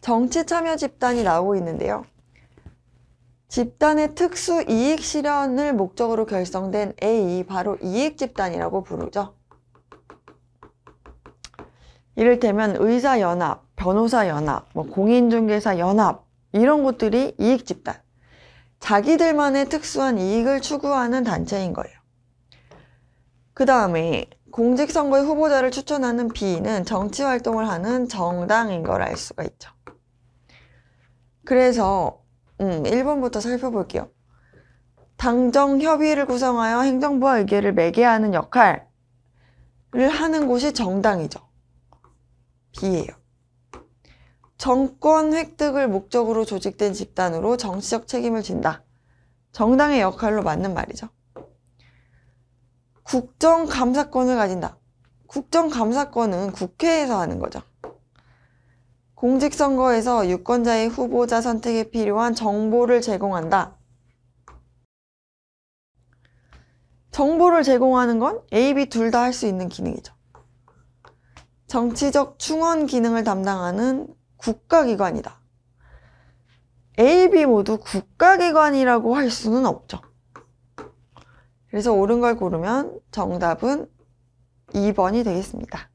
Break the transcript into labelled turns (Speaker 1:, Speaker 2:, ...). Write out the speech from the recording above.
Speaker 1: 정치 참여 집단이 나오고 있는데요. 집단의 특수 이익 실현을 목적으로 결성된 A, e 바로 이익 집단이라고 부르죠. 이를테면 의사연합, 변호사연합, 뭐 공인중개사연합 이런 것들이 이익집단, 자기들만의 특수한 이익을 추구하는 단체인 거예요. 그 다음에 공직선거의 후보자를 추천하는 B는 정치활동을 하는 정당인 걸 알 수가 있죠. 그래서 음, 1번부터 살펴볼게요. 당정 협의를 구성하여 행정부와 의결을 매개하는 역할을 하는 곳이 정당이죠. B예요. 정권 획득을 목적으로 조직된 집단으로 정치적 책임을 진다. 정당의 역할로 맞는 말이죠. 국정감사권을 가진다. 국정감사권은 국회에서 하는 거죠. 공직선거에서 유권자의 후보자 선택에 필요한 정보를 제공한다. 정보를 제공하는 건 A, B 둘 다 할 수 있는 기능이죠. 정치적 충원 기능을 담당하는 국가기관이다. A, B 모두 국가기관이라고 할 수는 없죠. 그래서 옳은 걸 고르면 정답은 2번이 되겠습니다.